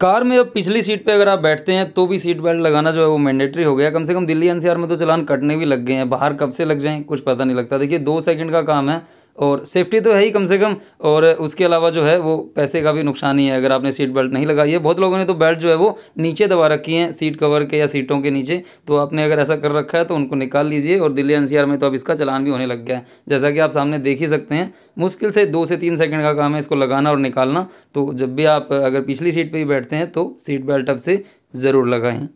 car में अब पिछली सीट पे अगर आप बैठते हैं तो भी सीट बेल्ट लगाना जो है वो मैंडेटरी हो गया कम से कम दिल्ली एनसीआर में तो चलान कटने भी लग गए हैं बाहर कब से लग जाएं कुछ पता नहीं लगता देखिए दो सेकंड का काम है और सेफ्टी तो है ही कम से कम और उसके अलावा जो है वो पैसे का भी नुकसान ही है अगर आपने सीट बेल्ट नहीं लगाई है बहुत लोगों ने तो बेल्ट जो है वो नीचे दबा रखी है सीट कवर के या सीटों के नीचे तो आपने अगर ऐसा कर रखा है तो उनको निकाल लीजिए और दिल्ली एनसीआर में तो अब इसका चलान भी होने लग गया है जैसा कि आप सामने देख ही सकते हैं मुश्किल से दो से तीन सेकेंड का काम है इसको लगाना और निकालना तो जब भी आप अगर पिछली सीट पर ही बैठते हैं तो सीट बेल्ट अब से ज़रूर लगाएँ